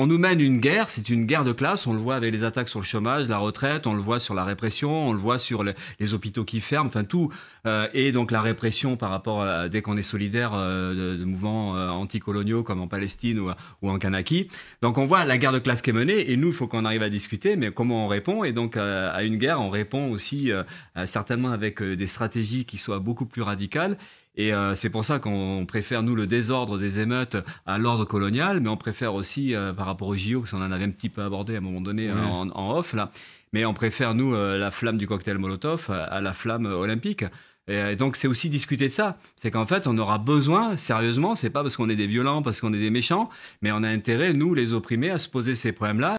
on nous mène une guerre, c'est une guerre de classe, on le voit avec les attaques sur le chômage, la retraite, on le voit sur la répression, on le voit sur les hôpitaux qui ferment, enfin tout. Euh, et donc la répression par rapport, dès qu'on est solidaire euh, de, mouvements euh, anticoloniaux comme en Palestine ou, ou, en Kanaki. Donc on voit la guerre de classe qui est menée, et nous, il faut qu'on arrive à discuter, mais comment on répond Et donc à une guerre, on répond aussi certainement avec des stratégies qui soient beaucoup plus radicales et euh, c'est pour ça qu'on préfère, nous, le désordre des émeutes à l'ordre colonial, mais on préfère aussi, euh, par rapport au JO, parce qu'on en avait un petit peu abordé à un moment donné euh, en, off, là, mais on préfère, nous, la flamme du cocktail Molotov à la flamme olympique. Et donc c'est aussi discuter de ça, c'est qu'en fait on aura besoin sérieusement, c'est pas parce qu'on est des violents, parce qu'on est des méchants, mais on a intérêt nous les opprimés à se poser ces problèmes-là.